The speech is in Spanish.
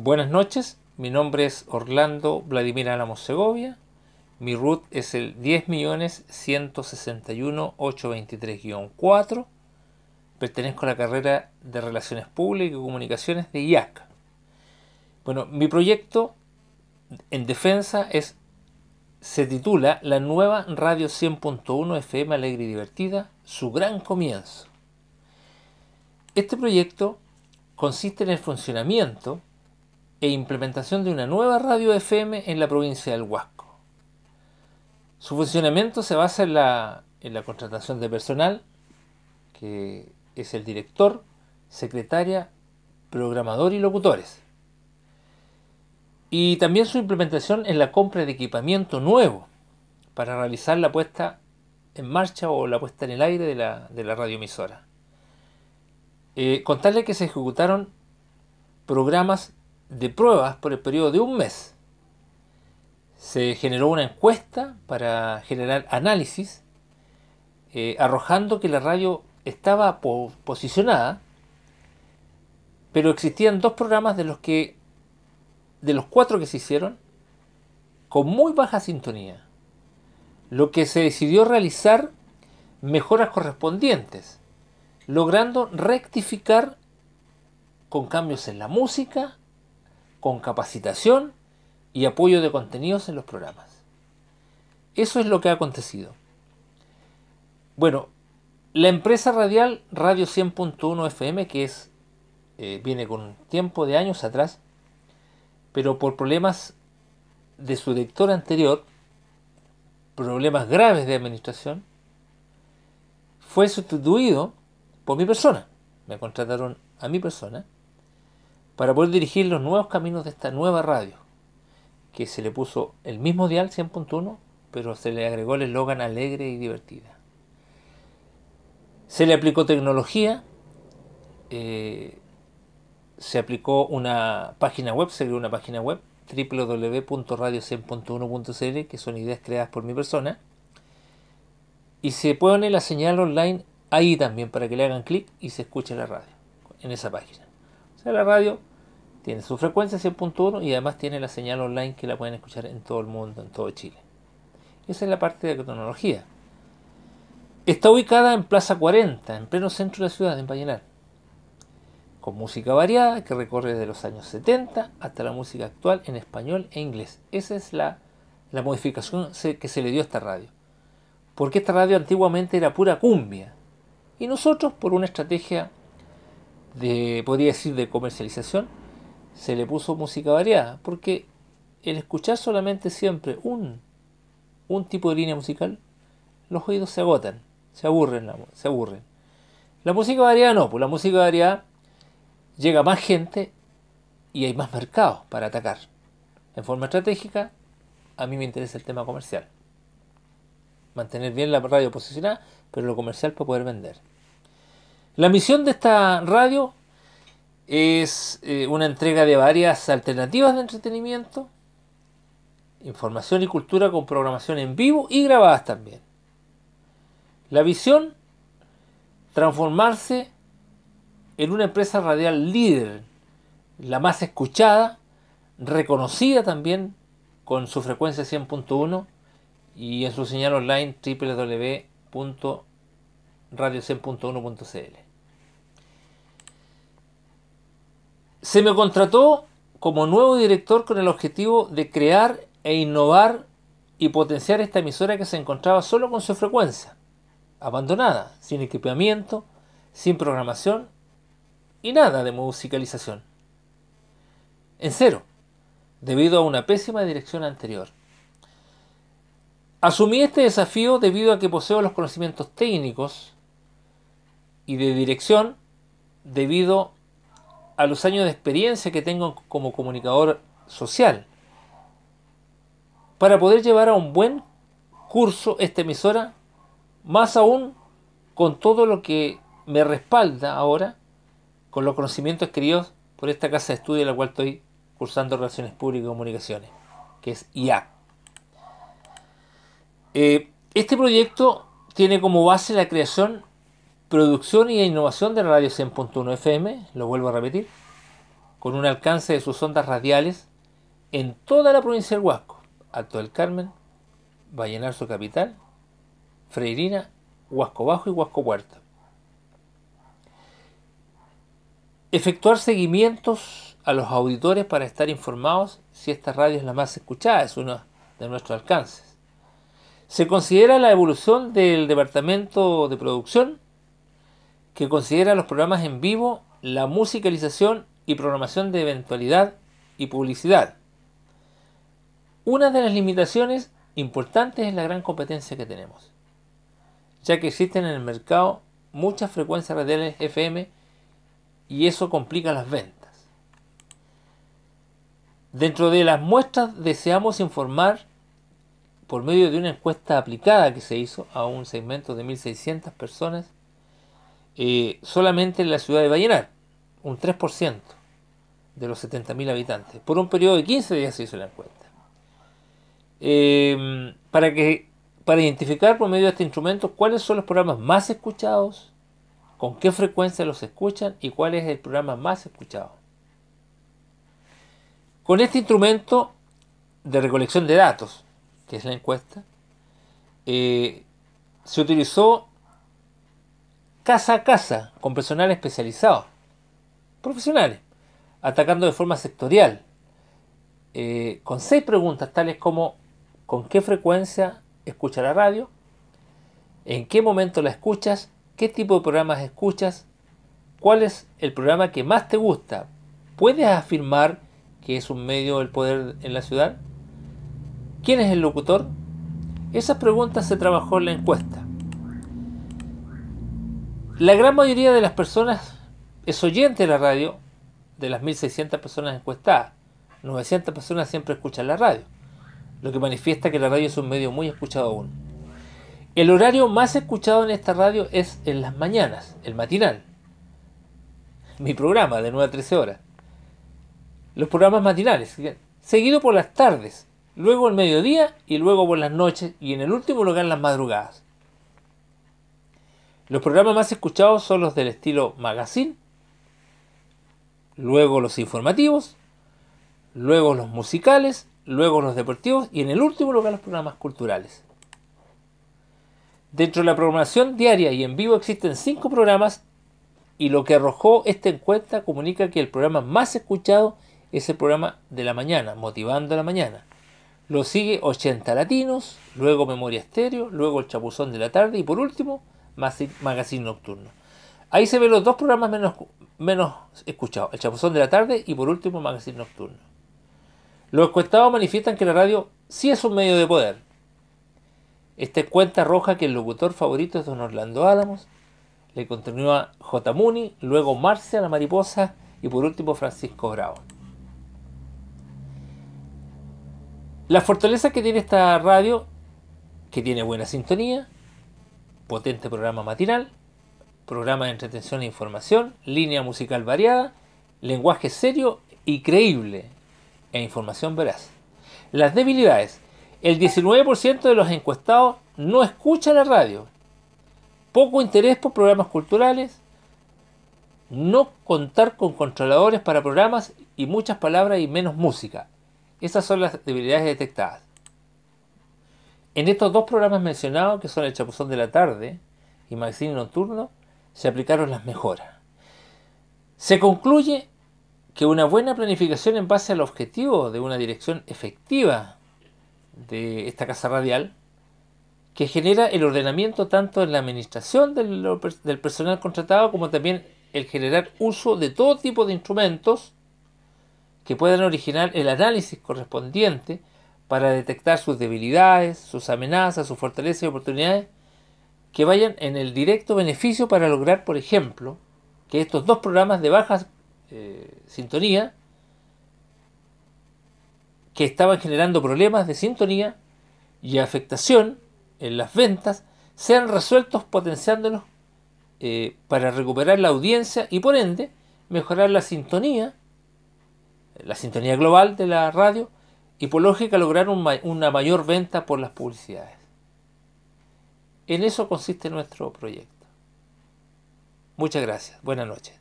Buenas noches, mi nombre es Orlando Vladimir Álamo Segovia, mi RUT es el 10.161.823-4, pertenezco a la carrera de Relaciones Públicas y Comunicaciones de IAC. Bueno, mi proyecto en defensa es se titula La nueva Radio 100.1 FM Alegre y Divertida, su gran comienzo. Este proyecto consiste en el funcionamiento e implementación de una nueva radio FM en la provincia del Huasco. Su funcionamiento se basa en la, contratación de personal, que es el director, secretaria, programador y locutores. Y también su implementación en la compra de equipamiento nuevo para realizar la puesta en marcha o la puesta en el aire de la, de la radioemisora. Eh, contarle que se ejecutaron programas de pruebas por el periodo de un mes. Se generó una encuesta para generar análisis, eh, arrojando que la radio estaba posicionada, pero existían dos programas de los que, de los cuatro que se hicieron, con muy baja sintonía. Lo que se decidió realizar mejoras correspondientes, logrando rectificar con cambios en la música, con capacitación y apoyo de contenidos en los programas. Eso es lo que ha acontecido. Bueno, la empresa radial Radio 100.1 FM, que es eh, viene con un tiempo de años atrás, pero por problemas de su director anterior, problemas graves de administración, fue sustituido por mi persona. Me contrataron a mi persona para poder dirigir los nuevos caminos de esta nueva radio, que se le puso el mismo dial 100.1, pero se le agregó el eslogan alegre y divertida. Se le aplicó tecnología, eh, se aplicó una página web, se creó una página web, www.radio100.1.cl, que son ideas creadas por mi persona, y se pone la señal online ahí también para que le hagan clic y se escuche la radio en esa página. O sea, la radio tiene su frecuencia 100.1 y además tiene la señal online que la pueden escuchar en todo el mundo, en todo Chile. Esa es la parte de tecnología. Está ubicada en Plaza 40, en pleno centro de la ciudad, en Vallenar. Con música variada que recorre desde los años 70 hasta la música actual en español e inglés. Esa es la, la modificación que se le dio a esta radio. Porque esta radio antiguamente era pura cumbia. Y nosotros, por una estrategia de, podría decir, de comercialización, se le puso música variada, porque el escuchar solamente siempre un, tipo de línea musical, los oídos se agotan, se aburren, se aburren. La música variada no, pues la música variada llega más gente y hay más mercados para atacar. En forma estratégica, a mí me interesa el tema comercial. Mantener bien la radio posicionada, pero lo comercial para poder vender. La misión de esta radio es eh, una entrega de varias alternativas de entretenimiento, información y cultura con programación en vivo y grabadas también. La visión, transformarse en una empresa radial líder, la más escuchada, reconocida también con su frecuencia 100.1 y en su señal online www.radio100.1.cl. Se me contrató como nuevo director con el objetivo de crear e innovar y potenciar esta emisora que se encontraba solo con su frecuencia, abandonada, sin equipamiento, sin programación y nada de musicalización. En cero, debido a una pésima dirección anterior. Asumí este desafío debido a que poseo los conocimientos técnicos y de dirección debido a los años de experiencia que tengo como comunicador social. Para poder llevar a un buen curso esta emisora, más aún con todo lo que me respalda ahora, con los conocimientos adquiridos por esta casa de estudio en la cual estoy cursando Relaciones Públicas y Comunicaciones, que es Ia eh, este proyecto tiene como base la creación Producción y innovación de la radio 100.1 FM, lo vuelvo a repetir, con un alcance de sus ondas radiales en toda la provincia del Huasco, Alto del Carmen, su Capital, Freirina, Huasco Bajo y Huasco Huerta. Efectuar seguimientos a los auditores para estar informados si esta radio es la más escuchada, es uno de nuestros alcances. Se considera la evolución del departamento de producción que considera los programas en vivo, la musicalización y programación de eventualidad y publicidad. Una de las limitaciones importantes es la gran competencia que tenemos, ya que existen en el mercado muchas frecuencias radiales FM y eso complica las ventas. Dentro de las muestras deseamos informar por medio de una encuesta aplicada que se hizo a un segmento de 1.600 personas eh, solamente en la ciudad de Vallenar, un 3% de los 70.000 habitantes. Por un periodo de 15 días se hizo la encuesta. Em, para, que, para identificar por medio de este instrumento cuáles son los programas más escuchados, con qué frecuencia los escuchan y cuál es el programa más escuchado. Con este instrumento de recolección de datos, que es la encuesta, eh, se utilizó casa a casa, con personal especializado, profesionales, atacando de forma sectorial, eh, con seis preguntas tales como ¿con qué frecuencia escucha la radio? ¿En qué momento la escuchas? ¿Qué tipo de programas escuchas? ¿Cuál es el programa que más te gusta? ¿Puedes afirmar que es un medio del poder en la ciudad? ¿Quién es el locutor? Esas preguntas se trabajó en la encuesta. La gran mayoría de las personas es oyente de la radio, de las 1.600 personas encuestadas. 900 personas siempre escuchan la radio, lo que manifiesta que la radio es un medio muy escuchado aún. El horario más escuchado en esta radio es en las mañanas, el matinal. Mi programa de 9 a 13 horas. Los programas matinales, seguido por las tardes, luego el mediodía y luego por las noches y en el último lugar las madrugadas. Los programas más escuchados son los del estilo magazine, luego los informativos, luego los musicales, luego los deportivos y en el último lugar los programas culturales. Dentro de la programación diaria y en vivo existen cinco programas y lo que arrojó esta encuesta comunica que el programa más escuchado es el programa de la mañana, Motivando a la Mañana. Lo sigue 80 Latinos, luego Memoria Estéreo, luego El Chapuzón de la Tarde y por último Magazine Nocturno. Ahí se ven los dos programas menos, menos escuchados, El Chapuzón de la Tarde y por último Magazine Nocturno. Los encuestados manifiestan que la radio sí es un medio de poder. Esta cuenta roja que el locutor favorito es don Orlando Álamos, le continúa J. Muni, luego Marcia la Mariposa y por último Francisco Bravo. La fortaleza que tiene esta radio, que tiene buena sintonía, potente programa matinal, programa de entretención e información, línea musical variada, lenguaje serio y creíble e información veraz. Las debilidades. El 19% de los encuestados no escucha la radio. Poco interés por programas culturales. No contar con controladores para programas y muchas palabras y menos música. Esas son las debilidades detectadas. En estos dos programas mencionados, que son El Chapuzón de la Tarde y Magazine Nocturno, se aplicaron las mejoras. Se concluye que una buena planificación en base al objetivo de una dirección efectiva de esta casa radial, que genera el ordenamiento tanto en la administración del, del personal contratado como también el generar uso de todo tipo de instrumentos que puedan originar el análisis correspondiente para detectar sus debilidades, sus amenazas, sus fortalezas y oportunidades que vayan en el directo beneficio para lograr, por ejemplo, que estos dos programas de baja eh, sintonía que estaban generando problemas de sintonía y afectación en las ventas sean resueltos potenciándolos eh, para recuperar la audiencia y por ende mejorar la sintonía, la sintonía global de la radio y por lógica lograr una mayor venta por las publicidades. En eso consiste nuestro proyecto. Muchas gracias. Buenas noches.